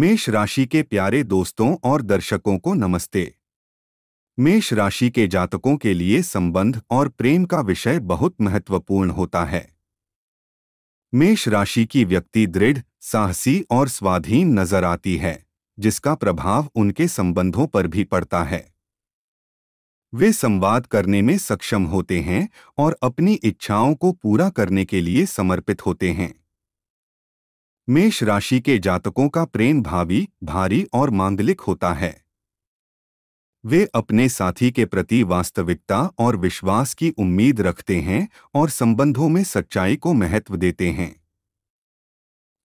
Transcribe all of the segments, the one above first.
मेष राशि के प्यारे दोस्तों और दर्शकों को नमस्ते मेष राशि के जातकों के लिए संबंध और प्रेम का विषय बहुत महत्वपूर्ण होता है मेष राशि की व्यक्ति दृढ़ साहसी और स्वाधीन नजर आती है जिसका प्रभाव उनके संबंधों पर भी पड़ता है वे संवाद करने में सक्षम होते हैं और अपनी इच्छाओं को पूरा करने के लिए समर्पित होते हैं मेष राशि के जातकों का प्रेम भावी भारी और मांगलिक होता है वे अपने साथी के प्रति वास्तविकता और विश्वास की उम्मीद रखते हैं और संबंधों में सच्चाई को महत्व देते हैं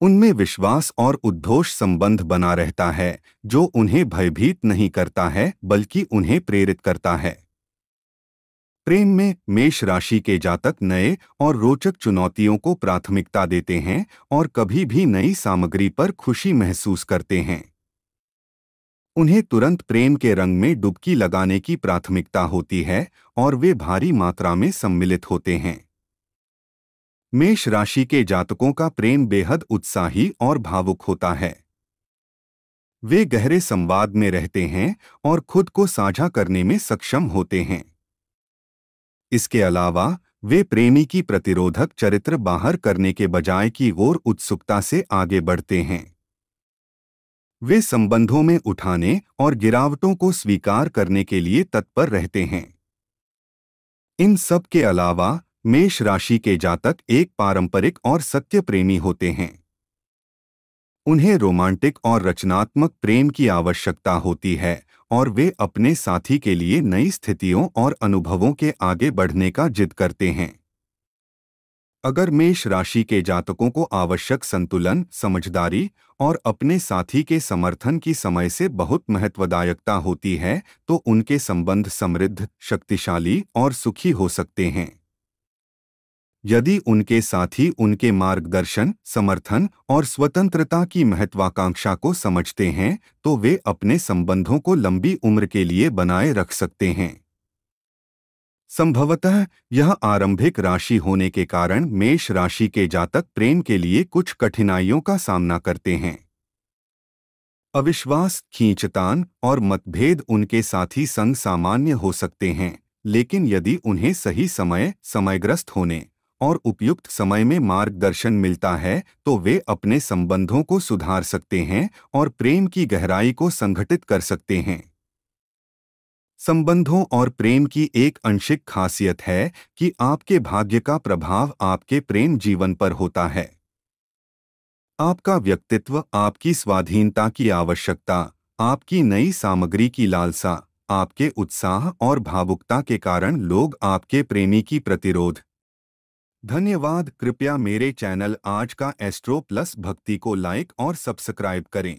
उनमें विश्वास और उद्घोष संबंध बना रहता है जो उन्हें भयभीत नहीं करता है बल्कि उन्हें प्रेरित करता है प्रेम में मेष राशि के जातक नए और रोचक चुनौतियों को प्राथमिकता देते हैं और कभी भी नई सामग्री पर खुशी महसूस करते हैं उन्हें तुरंत प्रेम के रंग में डुबकी लगाने की प्राथमिकता होती है और वे भारी मात्रा में सम्मिलित होते हैं मेष राशि के जातकों का प्रेम बेहद उत्साही और भावुक होता है वे गहरे संवाद में रहते हैं और खुद को साझा करने में सक्षम होते हैं इसके अलावा वे प्रेमी की प्रतिरोधक चरित्र बाहर करने के बजाय की ओर उत्सुकता से आगे बढ़ते हैं वे संबंधों में उठाने और गिरावटों को स्वीकार करने के लिए तत्पर रहते हैं इन सब के अलावा मेष राशि के जातक एक पारंपरिक और सत्य प्रेमी होते हैं उन्हें रोमांटिक और रचनात्मक प्रेम की आवश्यकता होती है और वे अपने साथी के लिए नई स्थितियों और अनुभवों के आगे बढ़ने का जिद करते हैं अगर मेष राशि के जातकों को आवश्यक संतुलन समझदारी और अपने साथी के समर्थन की समय से बहुत महत्वदायकता होती है तो उनके संबंध समृद्ध शक्तिशाली और सुखी हो सकते हैं यदि उनके साथी उनके मार्गदर्शन समर्थन और स्वतंत्रता की महत्वाकांक्षा को समझते हैं तो वे अपने संबंधों को लंबी उम्र के लिए बनाए रख सकते हैं संभवतः यह आरंभिक राशि होने के कारण मेष राशि के जातक प्रेम के लिए कुछ कठिनाइयों का सामना करते हैं अविश्वास खींचतान और मतभेद उनके साथी संग सामान्य हो सकते हैं लेकिन यदि उन्हें सही समय समयग्रस्त होने और उपयुक्त समय में मार्गदर्शन मिलता है तो वे अपने संबंधों को सुधार सकते हैं और प्रेम की गहराई को संगठित कर सकते हैं संबंधों और प्रेम की एक अंशिक खासियत है कि आपके भाग्य का प्रभाव आपके प्रेम जीवन पर होता है आपका व्यक्तित्व आपकी स्वाधीनता की आवश्यकता आपकी नई सामग्री की लालसा आपके उत्साह और भावुकता के कारण लोग आपके प्रेमी की प्रतिरोध धन्यवाद कृपया मेरे चैनल आज का एस्ट्रो प्लस भक्ति को लाइक और सब्सक्राइब करें